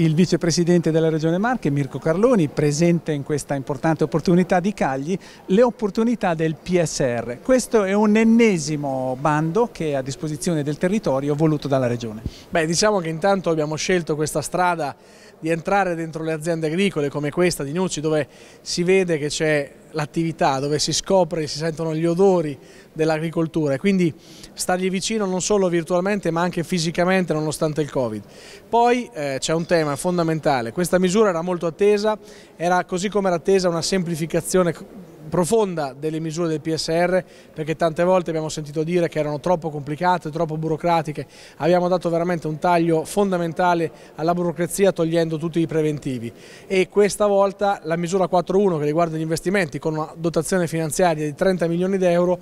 il vicepresidente della Regione Marche, Mirko Carloni, presente in questa importante opportunità di Cagli, le opportunità del PSR. Questo è un ennesimo bando che è a disposizione del territorio voluto dalla Regione. Beh, diciamo che intanto abbiamo scelto questa strada di entrare dentro le aziende agricole come questa di Nucci, dove si vede che c'è l'attività, dove si scopre, e si sentono gli odori dell'agricoltura e quindi stargli vicino non solo virtualmente ma anche fisicamente nonostante il Covid. Poi eh, c'è un tema fondamentale, questa misura era molto attesa, era così come era attesa una semplificazione profonda delle misure del PSR perché tante volte abbiamo sentito dire che erano troppo complicate, troppo burocratiche, abbiamo dato veramente un taglio fondamentale alla burocrazia togliendo tutti i preventivi e questa volta la misura 4.1 che riguarda gli investimenti con una dotazione finanziaria di 30 milioni di euro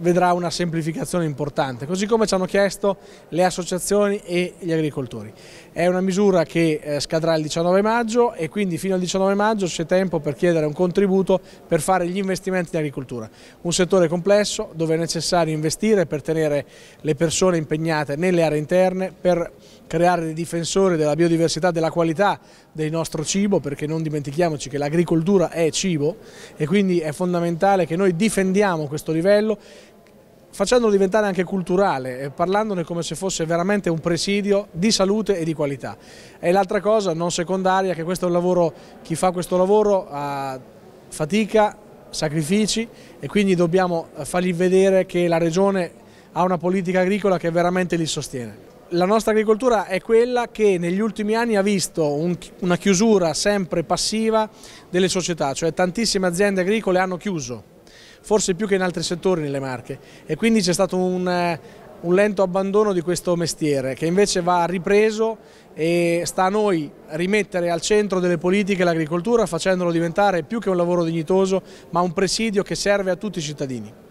vedrà una semplificazione importante, così come ci hanno chiesto le associazioni e gli agricoltori. È una misura che eh, scadrà il 19 maggio e quindi fino al 19 maggio c'è tempo per chiedere un contributo per fare gli investimenti in agricoltura. Un settore complesso dove è necessario investire per tenere le persone impegnate nelle aree interne, per creare dei difensori della biodiversità, della qualità del nostro cibo, perché non dimentichiamoci che l'agricoltura è cibo e quindi è fondamentale che noi difendiamo questo livello facendolo diventare anche culturale parlandone come se fosse veramente un presidio di salute e di qualità. E l'altra cosa non secondaria che questo è un lavoro, chi fa questo lavoro ha fatica, sacrifici e quindi dobbiamo eh, fargli vedere che la Regione ha una politica agricola che veramente li sostiene la nostra agricoltura è quella che negli ultimi anni ha visto un, una chiusura sempre passiva delle società, cioè tantissime aziende agricole hanno chiuso forse più che in altri settori nelle Marche e quindi c'è stato un, eh, un lento abbandono di questo mestiere che invece va ripreso e sta a noi rimettere al centro delle politiche l'agricoltura facendolo diventare più che un lavoro dignitoso ma un presidio che serve a tutti i cittadini.